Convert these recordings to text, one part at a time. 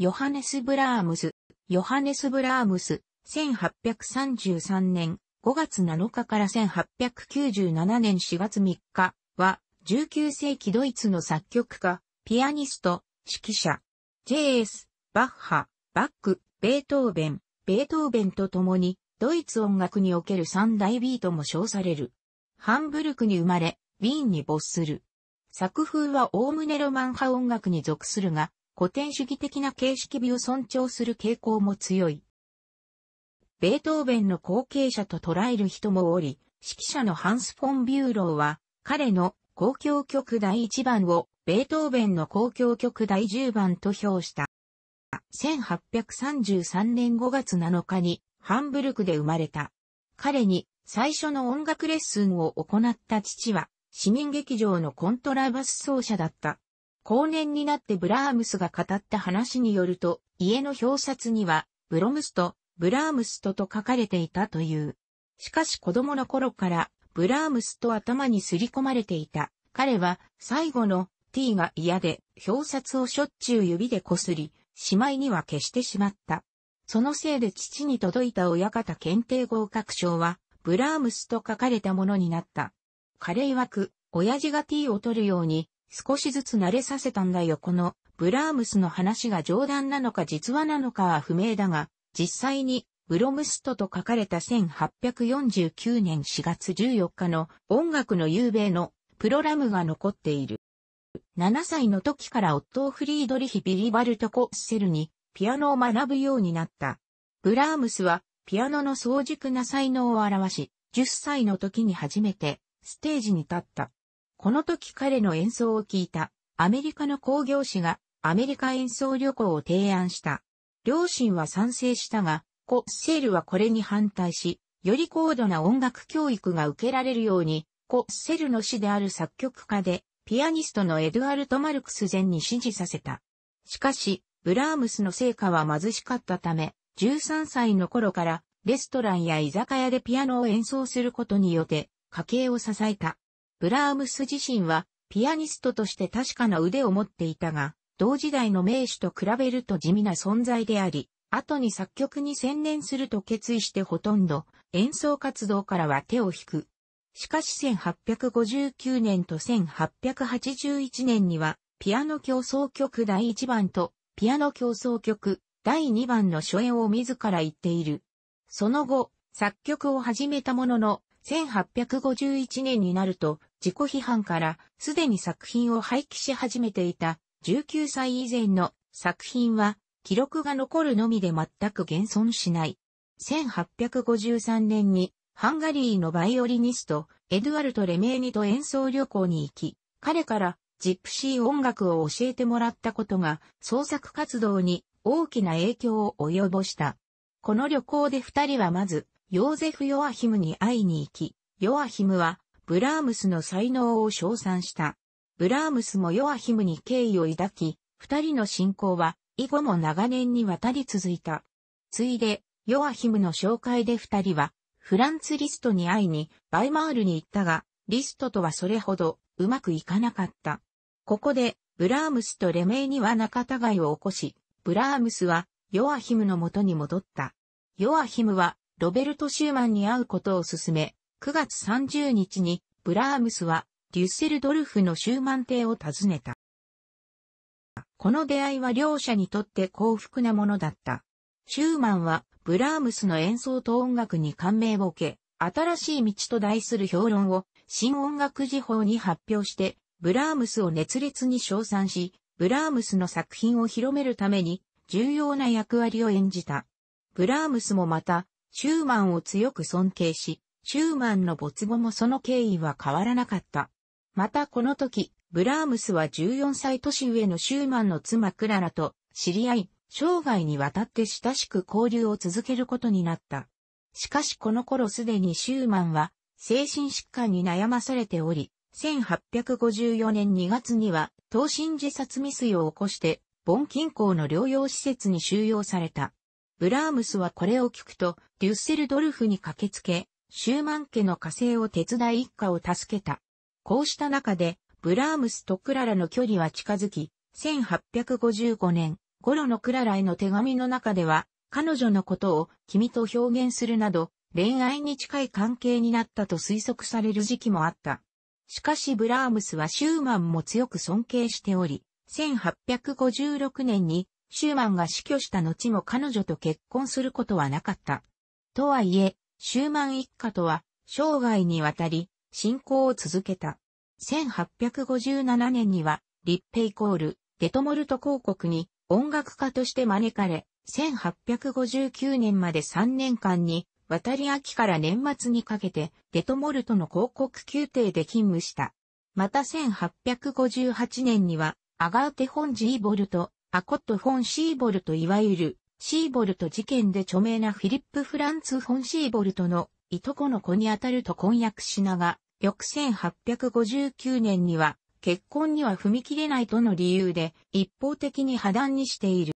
ヨハネス・ブラームス、ヨハネス・ブラームス、1833年5月7日から1897年4月3日は、19世紀ドイツの作曲家、ピアニスト、指揮者、J.S. バッハ、バック、ベートーベン、ベートーベンと共に、ドイツ音楽における三大ビートも称される。ハンブルクに生まれ、ウィーンに没する。作風はおねロマン派音楽に属するが、古典主義的な形式美を尊重する傾向も強い。ベートーベンの後継者と捉える人もおり、指揮者のハンス・フォン・ビューローは、彼の公共曲第1番をベートーベンの公共曲第10番と評した。1833年5月7日にハンブルクで生まれた。彼に最初の音楽レッスンを行った父は市民劇場のコントラバス奏者だった。後年になってブラームスが語った話によると、家の表札には、ブロムスト、ブラームストと書かれていたという。しかし子供の頃から、ブラームスと頭にすり込まれていた。彼は、最後の t が嫌で、表札をしょっちゅう指でこすり、しまいには消してしまった。そのせいで父に届いた親方検定合格証は、ブラームスと書かれたものになった。彼曰く、親父が t を取るように、少しずつ慣れさせたんだよこのブラームスの話が冗談なのか実話なのかは不明だが、実際にブロムストと書かれた1849年4月14日の音楽の夕べのプロラムが残っている。7歳の時からオットー・フリードリヒ・ビリバルト・コッセルにピアノを学ぶようになった。ブラームスはピアノの早熟な才能を表し、10歳の時に初めてステージに立った。この時彼の演奏を聞いたアメリカの工業士がアメリカ演奏旅行を提案した。両親は賛成したが、コ・ッセールはこれに反対し、より高度な音楽教育が受けられるように、コ・ッセルの死である作曲家で、ピアニストのエドアルト・マルクス前に指示させた。しかし、ブラームスの成果は貧しかったため、13歳の頃からレストランや居酒屋でピアノを演奏することによって家計を支えた。ブラームス自身はピアニストとして確かな腕を持っていたが、同時代の名手と比べると地味な存在であり、後に作曲に専念すると決意してほとんど演奏活動からは手を引く。しかし1859年と1881年には、ピアノ競争曲第1番とピアノ競争曲第2番の初演を自ら言っている。その後、作曲を始めたものの、1851年になると、自己批判からすでに作品を廃棄し始めていた19歳以前の作品は記録が残るのみで全く現存しない。1853年にハンガリーのバイオリニストエドゥアルト・レメーニと演奏旅行に行き、彼からジプシー音楽を教えてもらったことが創作活動に大きな影響を及ぼした。この旅行で二人はまず、ヨーゼフ・ヨアヒムに会いに行き、ヨアヒムはブラームスの才能を称賛した。ブラームスもヨアヒムに敬意を抱き、二人の信仰は以後も長年にわたり続いた。ついで、ヨアヒムの紹介で二人は、フランツ・リストに会いに、バイマールに行ったが、リストとはそれほどうまくいかなかった。ここで、ブラームスとレメイには仲違いを起こし、ブラームスはヨアヒムの元に戻った。ヨアヒムはロベルト・シューマンに会うことを勧め、9月30日にブラームスはデュッセルドルフのシューマン邸を訪ねた。この出会いは両者にとって幸福なものだった。シューマンはブラームスの演奏と音楽に感銘を受け、新しい道と題する評論を新音楽時報に発表して、ブラームスを熱烈に称賛し、ブラームスの作品を広めるために重要な役割を演じた。ブラームスもまた、シューマンを強く尊敬し、シューマンの没後もその経緯は変わらなかった。またこの時、ブラームスは14歳年上のシューマンの妻クララと知り合い、生涯にわたって親しく交流を続けることになった。しかしこの頃すでにシューマンは精神疾患に悩まされており、1854年2月には、等身自殺未遂を起こして、ボン近郊の療養施設に収容された。ブラームスはこれを聞くと、デュッセルドルフに駆けつけ、シューマン家の火星を手伝い一家を助けた。こうした中で、ブラームスとクララの距離は近づき、1855年、頃のクララへの手紙の中では、彼女のことを君と表現するなど、恋愛に近い関係になったと推測される時期もあった。しかしブラームスはシューマンも強く尊敬しており、1856年にシューマンが死去した後も彼女と結婚することはなかった。とはいえ、シューマン一家とは、生涯にわたり、信仰を続けた。1857年には、立平イコール、デトモルト公国に音楽家として招かれ、1859年まで3年間に、渡り秋から年末にかけて、デトモルトの広告宮廷で勤務した。また1858年には、アガーテ・フォン・ジーボルト、アコット・フォン・シーボルトいわゆる、シーボルト事件で著名なフィリップ・フランツ・フォン・シーボルトのいとこの子にあたると婚約しなが、翌1859年には結婚には踏み切れないとの理由で一方的に破談にしている。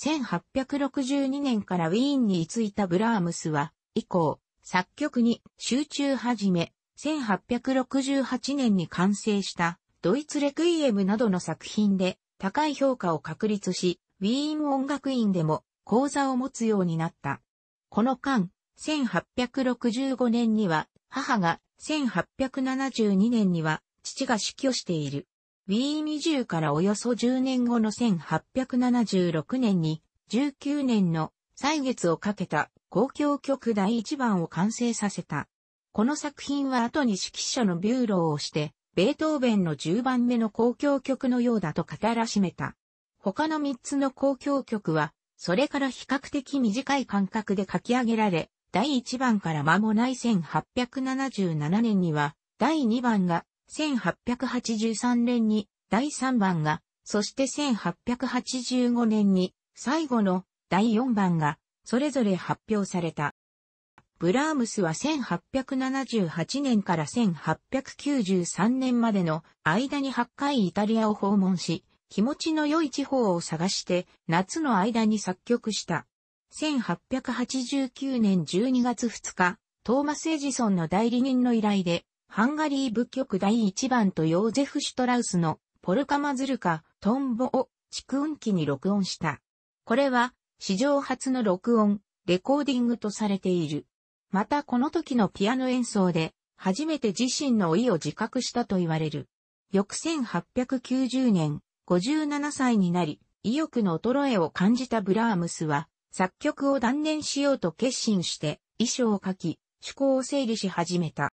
1862年からウィーンに居着いたブラームスは、以降、作曲に集中始め、1868年に完成したドイツレクイエムなどの作品で高い評価を確立し、ウィーン音楽院でも講座を持つようになった。この間、1865年には母が、1872年には父が死去している。ウィーン移住からおよそ10年後の1876年に、19年の歳月をかけた公共曲第1番を完成させた。この作品は後に指揮者のビューローをして、ベートーベンの10番目の公共曲のようだと語らしめた。他の3つの交響曲は、それから比較的短い間隔で書き上げられ、第1番から間もない1877年には、第2番が1883年に、第3番が、そして1885年に、最後の第4番が、それぞれ発表された。ブラームスは1878年から1893年までの間に8回イタリアを訪問し、気持ちの良い地方を探して夏の間に作曲した。1889年12月2日、トーマス・エジソンの代理人の依頼で、ハンガリー部曲第1番とヨーゼフ・シュトラウスのポルカマズルカ、トンボを蓄音機に録音した。これは史上初の録音、レコーディングとされている。またこの時のピアノ演奏で、初めて自身の老いを自覚したと言われる。翌1890年、57歳になり、意欲の衰えを感じたブラームスは、作曲を断念しようと決心して、衣装を書き、趣向を整理し始めた。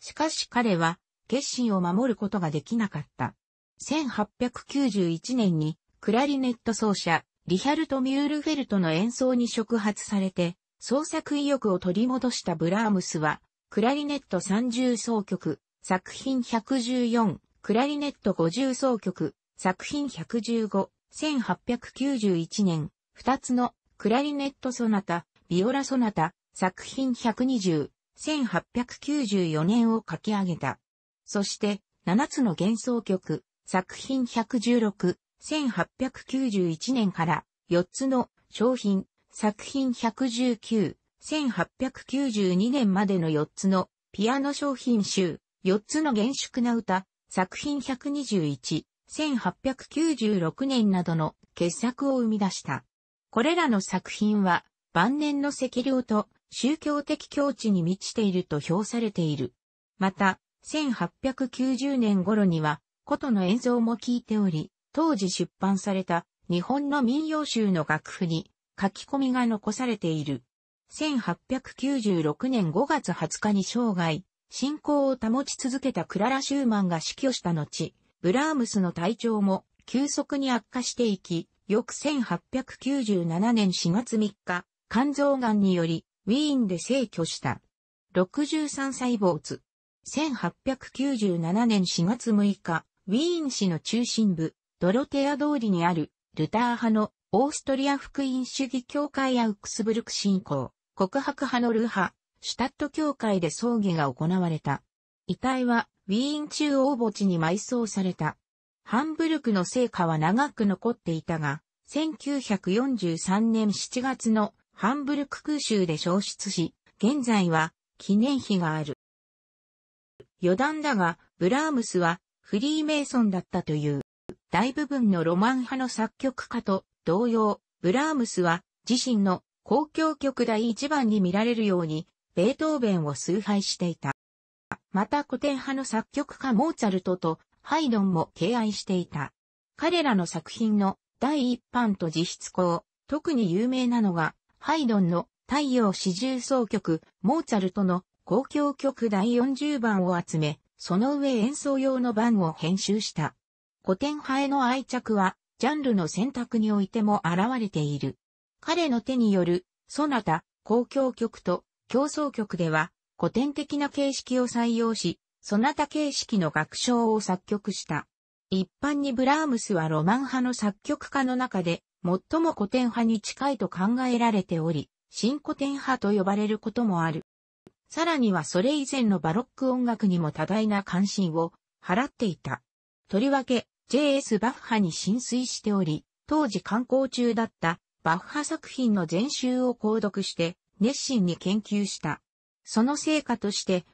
しかし彼は、決心を守ることができなかった。1891年に、クラリネット奏者、リヒャルト・ミュールフェルトの演奏に触発されて、創作意欲を取り戻したブラームスは、クラリネット30奏曲、作品114、クラリネット50奏曲、作品115、1891年、2つの、クラリネットソナタ、ビオラソナタ、作品120、1894年を書き上げた。そして、7つの幻想曲、作品116、1891年から、4つの、商品、作品119、1892年までの4つの、ピアノ商品集、4つの厳粛な歌、作品121、1896年などの傑作を生み出した。これらの作品は晩年の赤領と宗教的境地に満ちていると評されている。また、1890年頃には、琴の演奏も聞いており、当時出版された日本の民謡集の楽譜に書き込みが残されている。1896年5月20日に生涯、信仰を保ち続けたクララ・シューマンが死去した後、ブラームスの体調も急速に悪化していき、翌1897年4月3日、肝臓癌により、ウィーンで逝去した。63歳没。1897年4月6日、ウィーン市の中心部、ドロテア通りにある、ルター派のオーストリア福音主義教会アウクスブルク信仰、告白派のルー派、シュタット教会で葬儀が行われた。遺体はウィーン中央墓地に埋葬された。ハンブルクの成果は長く残っていたが、1943年7月のハンブルク空襲で消失し、現在は記念碑がある。余談だが、ブラームスはフリーメイソンだったという。大部分のロマン派の作曲家と同様、ブラームスは自身の公共曲第一番に見られるように、ベートーベンを崇拝していた。また古典派の作曲家モーツァルトとハイドンも敬愛していた。彼らの作品の第一版と実質項、特に有名なのが、ハイドンの太陽四重奏曲、モーツァルトの交響曲第40番を集め、その上演奏用の版を編集した。古典派への愛着は、ジャンルの選択においても現れている。彼の手による、ソナタ、交響曲と競争曲では、古典的な形式を採用し、そなた形式の楽章を作曲した。一般にブラームスはロマン派の作曲家の中で、最も古典派に近いと考えられており、新古典派と呼ばれることもある。さらにはそれ以前のバロック音楽にも多大な関心を払っていた。とりわけ、J.S. バッハに浸水しており、当時観光中だったバッハ作品の全集を購読して熱心に研究した。その成果として、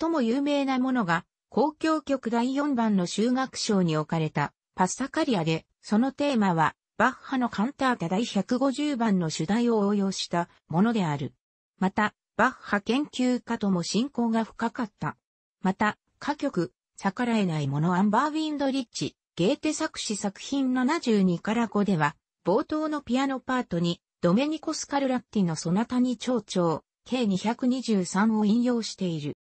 最も有名なものが、公共曲第4番の修学賞に置かれた、パッサカリアで、そのテーマは、バッハのカンタータ第150番の主題を応用したものである。また、バッハ研究家とも親交が深かった。また、歌曲、逆らえないものアンバーウィンドリッチ、ゲーテ作詞作品72から5では、冒頭のピアノパートに、ドメニコスカルラッティのソナタに蝶々、計223を引用している。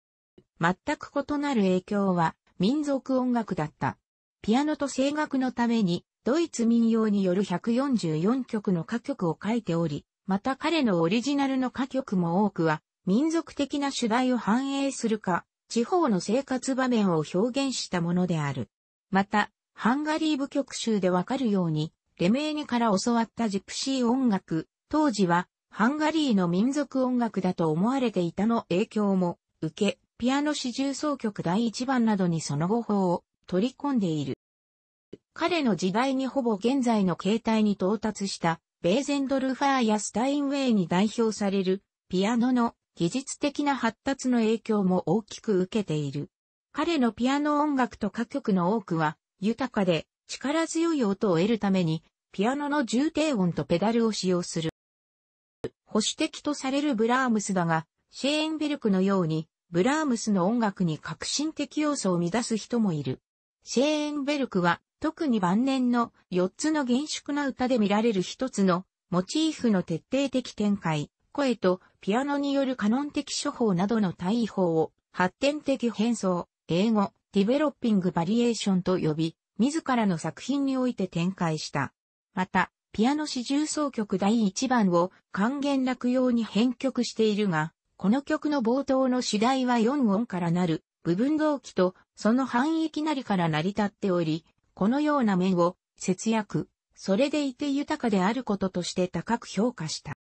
全く異なる影響は民族音楽だった。ピアノと声楽のためにドイツ民謡による144曲の歌曲を書いており、また彼のオリジナルの歌曲も多くは民族的な主題を反映するか、地方の生活場面を表現したものである。また、ハンガリー部曲集でわかるように、レメーニから教わったジプシー音楽、当時はハンガリーの民族音楽だと思われていたの影響も受け、ピアノ四重奏曲第1番などにその後法を取り込んでいる。彼の時代にほぼ現在の形態に到達したベーゼンドルファーやスタインウェイに代表されるピアノの技術的な発達の影響も大きく受けている。彼のピアノ音楽と歌曲の多くは豊かで力強い音を得るためにピアノの重低音とペダルを使用する。保守的とされるブラームスだが、シェーンベルクのように、ブラームスの音楽に革新的要素を乱す人もいる。シェーンベルクは、特に晩年の4つの厳粛な歌で見られる一つのモチーフの徹底的展開、声とピアノによるカノン的処方などの対法を発展的変装、英語、ディベロッピングバリエーションと呼び、自らの作品において展開した。また、ピアノ四重奏曲第1番を還元楽用に編曲しているが、この曲の冒頭の主題は4音からなる部分動機とその範囲きなりから成り立っており、このような面を節約、それでいて豊かであることとして高く評価した。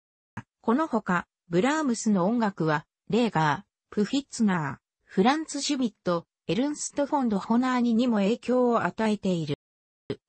このほか、ブラームスの音楽は、レーガー、プフィッツナー、フランツ・シュビット、エルンスト・フォンド・ホナーニにも影響を与えている。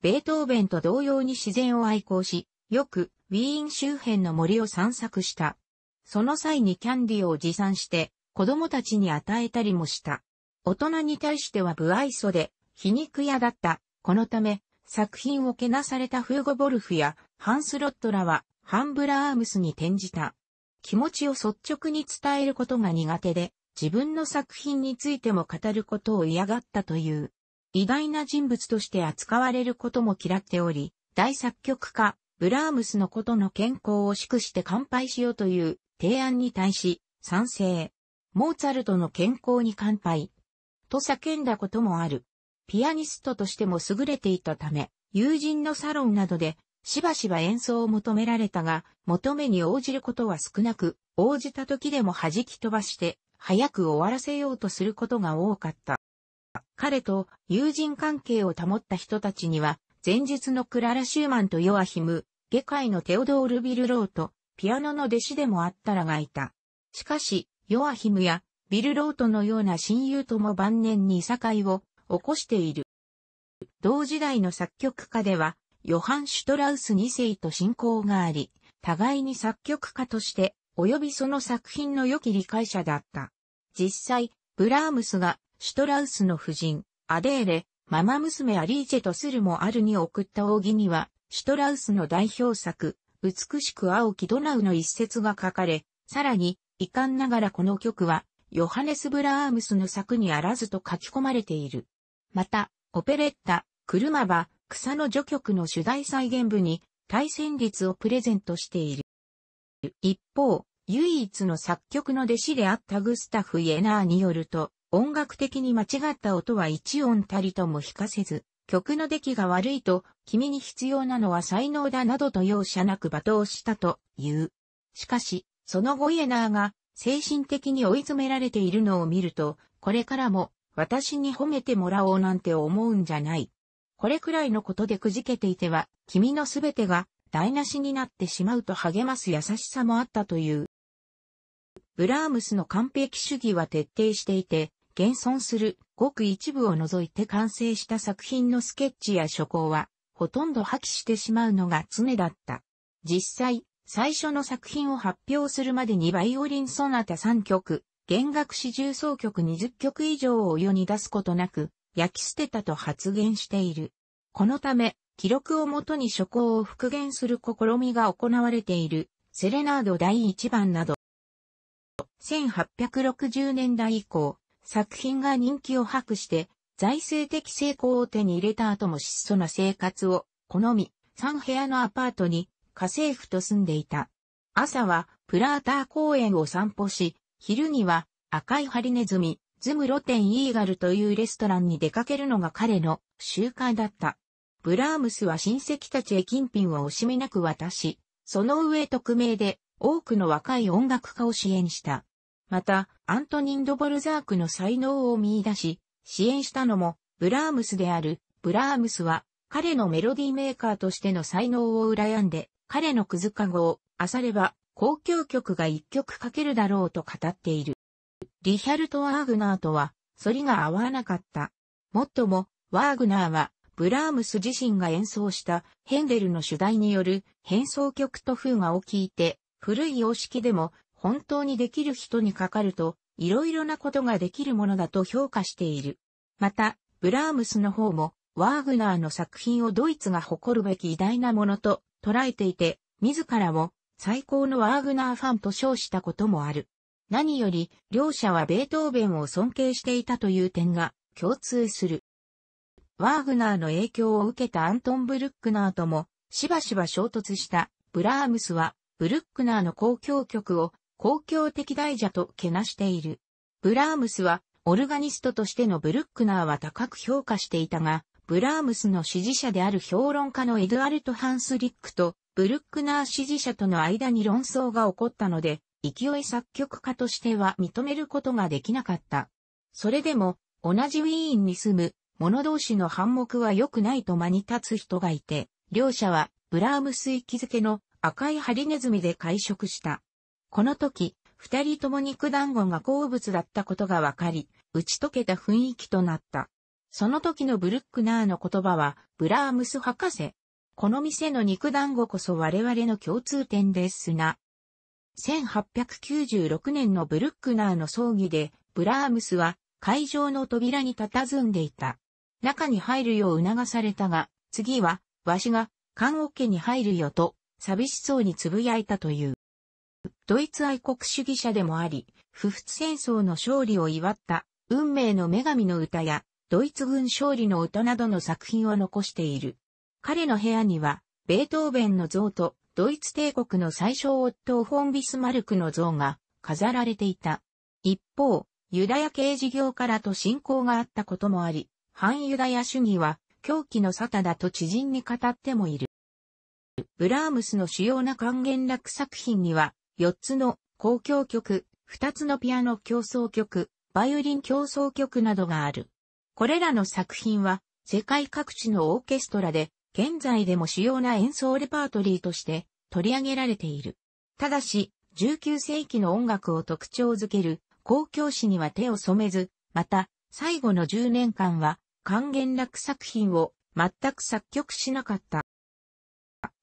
ベートーベンと同様に自然を愛好し、よくウィーン周辺の森を散策した。その際にキャンディを持参して子供たちに与えたりもした。大人に対しては不愛想で皮肉屋だった。このため作品をけなされたフーゴ・ボルフやハンス・ロットらはハンブラアームスに転じた。気持ちを率直に伝えることが苦手で自分の作品についても語ることを嫌がったという。偉大な人物として扱われることも嫌っており、大作曲家、ブラームスのことの健康を祝して乾杯しようという提案に対し、賛成。モーツァルトの健康に乾杯。と叫んだこともある。ピアニストとしても優れていたため、友人のサロンなどで、しばしば演奏を求められたが、求めに応じることは少なく、応じた時でも弾き飛ばして、早く終わらせようとすることが多かった。彼と友人関係を保った人たちには、前述のクララ・シューマンとヨアヒム、下界のテオドール・ビルローと、ピアノの弟子でもあったらがいた。しかし、ヨアヒムやビルロートのような親友とも晩年に境を起こしている。同時代の作曲家では、ヨハン・シュトラウス2世と親交があり、互いに作曲家として、及びその作品の良き理解者だった。実際、ブラームスがシュトラウスの夫人、アデーレ、ママ娘アリーチェとスルもあるに送った扇には、シュトラウスの代表作、美しく青きドナウの一節が書かれ、さらに、遺憾ながらこの曲は、ヨハネス・ブラームスの作にあらずと書き込まれている。また、オペレッタ、車バ、草の序曲の主題再現部に、対戦率をプレゼントしている。一方、唯一の作曲の弟子であったグスタフ・イエナーによると、音楽的に間違った音は一音たりとも弾かせず、曲の出来が悪いと、君に必要なのは才能だなどと容赦なく罵倒したという。しかし、その後イエナーが精神的に追い詰められているのを見ると、これからも私に褒めてもらおうなんて思うんじゃない。これくらいのことでくじけていては、君のすべてが台無しになってしまうと励ます優しさもあったという。ブラームスの完璧主義は徹底していて、現存するごく一部を除いて完成した作品のスケッチや書稿は、ほとんど破棄してしまうのが常だった。実際、最初の作品を発表するまでにバイオリンソナタ3曲、弦楽四重奏曲20曲以上を世に出すことなく、焼き捨てたと発言している。このため、記録をもとに書稿を復元する試みが行われている、セレナード第1番など、1860年代以降、作品が人気を博して、財政的成功を手に入れた後も質素な生活を好み、3部屋のアパートに家政婦と住んでいた。朝はプラーター公園を散歩し、昼には赤いハリネズミ、ズムロテンイーガルというレストランに出かけるのが彼の習慣だった。ブラームスは親戚たちへ金品を惜しみなく渡し、その上匿名で多くの若い音楽家を支援した。また、アントニン・ドボルザークの才能を見出し、支援したのも、ブラームスである、ブラームスは、彼のメロディーメーカーとしての才能を羨んで、彼のくずかごを、あされば、交響曲が一曲書けるだろうと語っている。リヒャルト・ワーグナーとは、反りが合わなかった。もっとも、ワーグナーは、ブラームス自身が演奏したヘンデルの主題による変奏曲と風がをきいて、古い様式でも本当にできる人にかかると、いろいろなことができるものだと評価している。また、ブラームスの方も、ワーグナーの作品をドイツが誇るべき偉大なものと捉えていて、自らも最高のワーグナーファンと称したこともある。何より、両者はベートーベンを尊敬していたという点が共通する。ワーグナーの影響を受けたアントン・ブルックナーともしばしば衝突したブラームスはブルックナーの交響曲を公共的大蛇とけなしている。ブラームスは、オルガニストとしてのブルックナーは高く評価していたが、ブラームスの支持者である評論家のエドアルト・ハンスリックと、ブルックナー支持者との間に論争が起こったので、勢い作曲家としては認めることができなかった。それでも、同じウィーンに住む、者同士の反目は良くないと間に立つ人がいて、両者は、ブラームス行き付けの赤いハリネズミで会食した。この時、二人とも肉団子が好物だったことがわかり、打ち解けた雰囲気となった。その時のブルックナーの言葉は、ブラームス博士。この店の肉団子こそ我々の共通点ですな。1896年のブルックナーの葬儀で、ブラームスは会場の扉に佇んでいた。中に入るよう促されたが、次は、わしが、棺桶に入るよと、寂しそうに呟いたという。ドイツ愛国主義者でもあり、不仏戦争の勝利を祝った運命の女神の歌やドイツ軍勝利の歌などの作品を残している。彼の部屋には、ベートーベンの像とドイツ帝国の最小夫フォン・ビスマルクの像が飾られていた。一方、ユダヤ系事業からと信仰があったこともあり、反ユダヤ主義は狂気の沙汰だと知人に語ってもいる。ブラームスの主要な還元楽作品には、4つの公共曲、2つのピアノ競争曲、バイオリン競争曲などがある。これらの作品は世界各地のオーケストラで現在でも主要な演奏レパートリーとして取り上げられている。ただし、19世紀の音楽を特徴づける公共史には手を染めず、また、最後の10年間は、還元楽作品を全く作曲しなかった。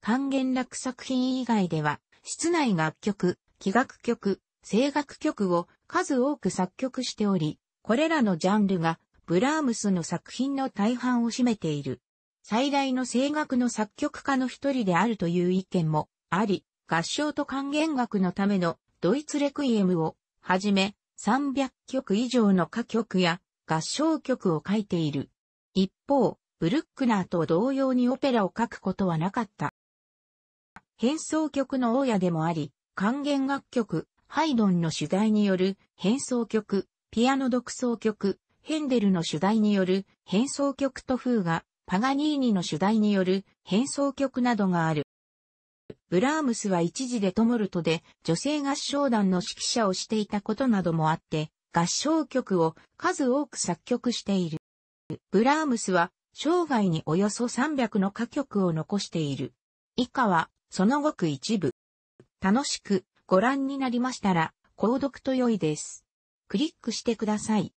還元楽作品以外では、室内楽曲、器楽曲、声楽曲を数多く作曲しており、これらのジャンルがブラームスの作品の大半を占めている。最大の声楽の作曲家の一人であるという意見もあり、合唱と還元楽のためのドイツレクイエムをはじめ300曲以上の歌曲や合唱曲を書いている。一方、ブルックナーと同様にオペラを書くことはなかった。変奏曲の大家でもあり、管弦楽曲、ハイドンの主題による変奏曲、ピアノ独奏曲、ヘンデルの主題による変奏曲と風が、パガニーニの主題による変奏曲などがある。ブラームスは一時でトモルトで女性合唱団の指揮者をしていたことなどもあって、合唱曲を数多く作曲している。ブラームスは生涯におよそ300の歌曲を残している。以下はそのごく一部。楽しくご覧になりましたら、購読と良いです。クリックしてください。